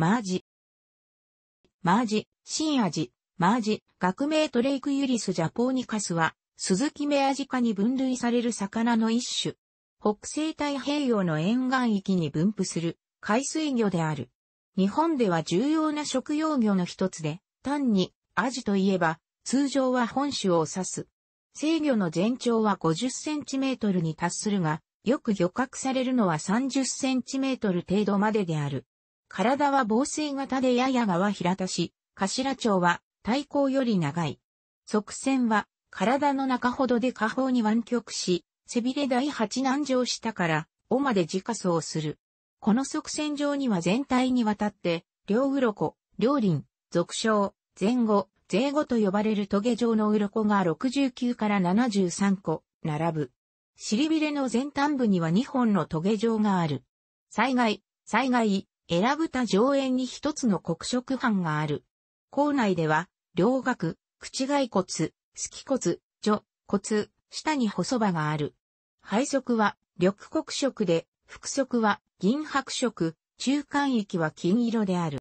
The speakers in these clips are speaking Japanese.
マージ。マージ、新味、マージ、学名トレイクユリスジャポーニカスは、スズキメアジ科に分類される魚の一種。北西太平洋の沿岸域に分布する海水魚である。日本では重要な食用魚の一つで、単にアジといえば、通常は本種を指す。制魚の全長は50センチメートルに達するが、よく漁獲されるのは30センチメートル程度までである。体は防水型でやや側平たし、頭頂は太鼓より長い。側線は体の中ほどで下方に湾曲し、背びれ第八南上下から尾まで自家層する。この側線上には全体にわたって、両鱗、両輪、俗称、前後、前後と呼ばれる棘状の鱗が69から73個、並ぶ。尻びれの前端部には2本の棘状がある。災害、災害、選ぶた上縁に一つの黒色斑がある。校内では、両顎、口骸骨、隙骨、女骨、下に細場がある。配色は、緑黒色で、腹色は銀白色、中間域は金色である。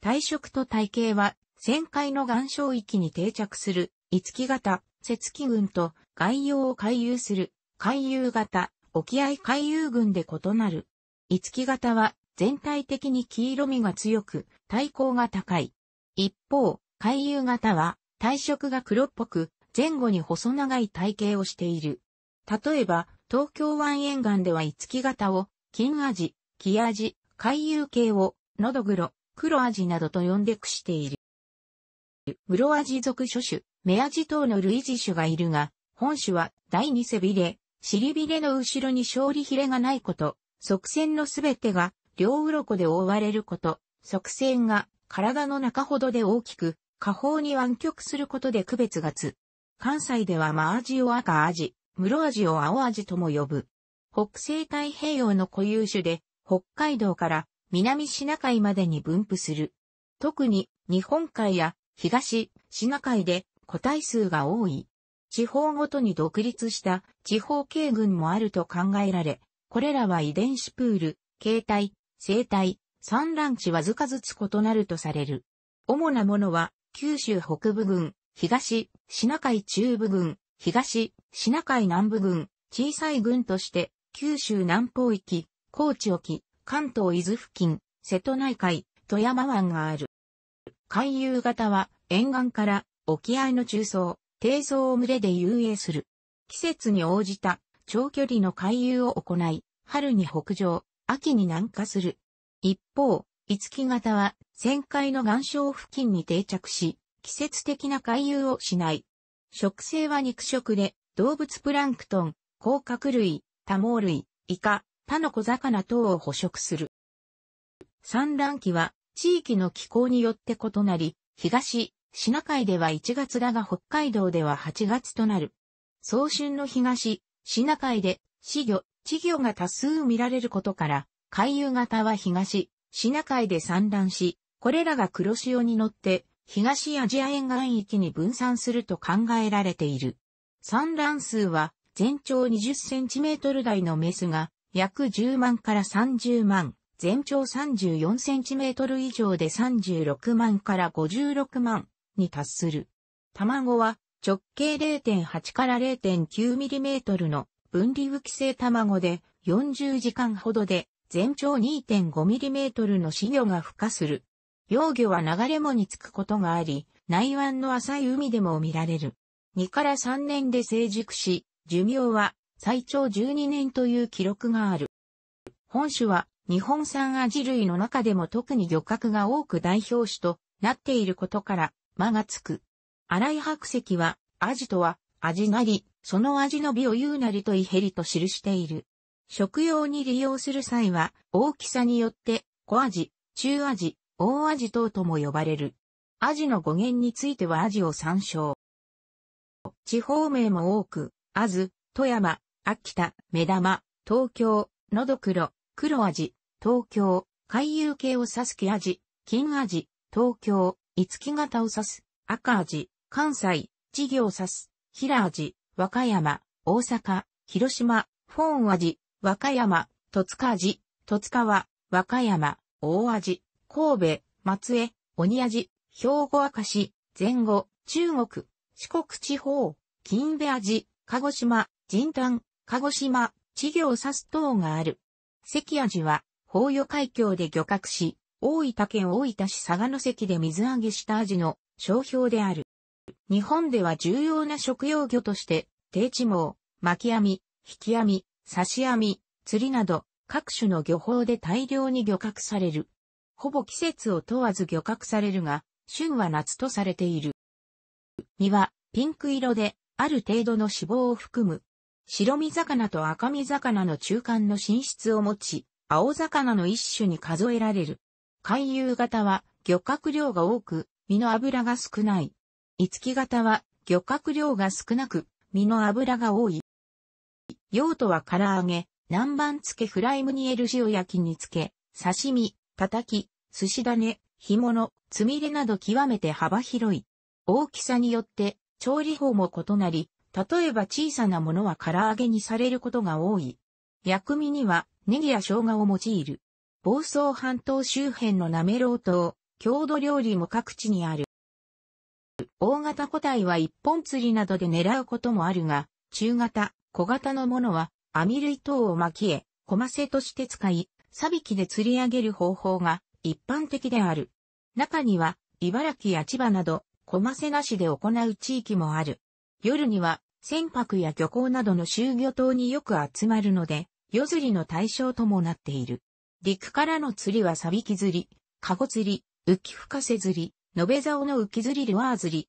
体色と体型は、旋回の岩礁域に定着する、五木型、雪気群と外洋を回遊する、回遊型、沖合回遊群で異なる。五木型は、全体的に黄色みが強く、体高が高い。一方、海遊型は、体色が黒っぽく、前後に細長い体型をしている。例えば、東京湾沿岸では五木型を、金アジ、味、アジ、海遊系を、のどぐろ、黒アジなどと呼んでくしている。室アジ属諸種、メアジ等の類似種がいるが、本種は第二背びれ、尻びれの後ろに勝利ひれがないこと、側線のすべてが両鱗で覆われること、側線が体の中ほどで大きく、下方に湾曲することで区別がつ。関西では真アジを赤アジ、室アジを青アジとも呼ぶ。北西太平洋の固有種で、北海道から南シナ海までに分布する。特に日本海や東シナ海で個体数が多い。地方ごとに独立した地方系群もあると考えられ、これらは遺伝子プール、形態、生態、産卵地わずかずつ異なるとされる。主なものは、九州北部群、東、シナ海中部群、東、シナ海南部群、小さい群として、九州南方域、高知沖、関東伊豆付近、瀬戸内海、富山湾がある。海遊型は、沿岸から沖合の中層、低層を群れで遊泳する。季節に応じた長距離の海遊を行い、春に北上、秋に南下する。一方、五木型は旋回の岩礁付近に定着し、季節的な回遊をしない。食性は肉食で、動物プランクトン、甲殻類、多毛類、イカ、他の小魚等を捕食する。産卵期は地域の気候によって異なり、東、シナ海では1月だが北海道では8月となる。早春の東、シナ海で、死魚、稚魚が多数見られることから、海遊型は東、シナ海で産卵し、これらが黒潮に乗って、東アジア沿岸域に分散すると考えられている。産卵数は、全長20センチメートル台のメスが、約10万から30万、全長34センチメートル以上で36万から56万に達する。卵は直径0.8から0.9ミリメートルの分離浮き性卵で40時間ほどで全長 2.5mm の死魚が孵化する。幼魚は流れ藻につくことがあり、内湾の浅い海でも見られる。2から3年で成熟し、寿命は最長12年という記録がある。本種は日本産アジ類の中でも特に漁獲が多く代表種となっていることから、間がつく。荒井白石は、アジとは、アジなり、その味の美を言うなりといへりと記している。食用に利用する際は、大きさによって、小味、中味、大味等とも呼ばれる。味の語源については味を参照。地方名も多く、あず、富山、秋田、目玉、東京、のどくろ、黒味、東京、海遊系を指す木味、金味、東京、五木型を指す、赤味、関西、稚魚を指す、平味、和歌山、大阪、広島、フォン味、和歌山、戸塚味、戸塚は、和歌山、大味、神戸、松江、鬼味、兵庫明石、前後、中国、四国地方、金部味、鹿児島、人丹、鹿児島、稚魚を指す等がある。関味は、法与海峡で漁獲し、大分県大分市佐賀の関で水揚げした味の商標である。日本では重要な食用魚として、定地網、巻き網、引き網、刺し網、釣りなど、各種の漁法で大量に漁獲される。ほぼ季節を問わず漁獲されるが、旬は夏とされている。身はピンク色で、ある程度の脂肪を含む。白身魚と赤身魚の中間の寝室を持ち、青魚の一種に数えられる。海遊型は漁獲量が多く、身の脂が少ない。五木型は漁獲量が少なく、身の油が多い。用途は唐揚げ、南蛮漬けフライムニエル塩焼きにつけ、刺身、叩き、寿司種、干物、つみれなど極めて幅広い。大きさによって調理法も異なり、例えば小さなものは唐揚げにされることが多い。薬味にはネギや生姜を用いる。房総半島周辺のなめろうと郷土料理も各地にある。大型個体は一本釣りなどで狙うこともあるが、中型、小型のものは網類等を巻きへ、小ませとして使い、サビキで釣り上げる方法が一般的である。中には、茨城や千葉など、小ませなしで行う地域もある。夜には、船舶や漁港などの集魚島によく集まるので、夜釣りの対象ともなっている。陸からの釣りはサビキ釣り、カゴ釣り、浮き深せ釣り、延べ竿の浮き釣りルアー釣り、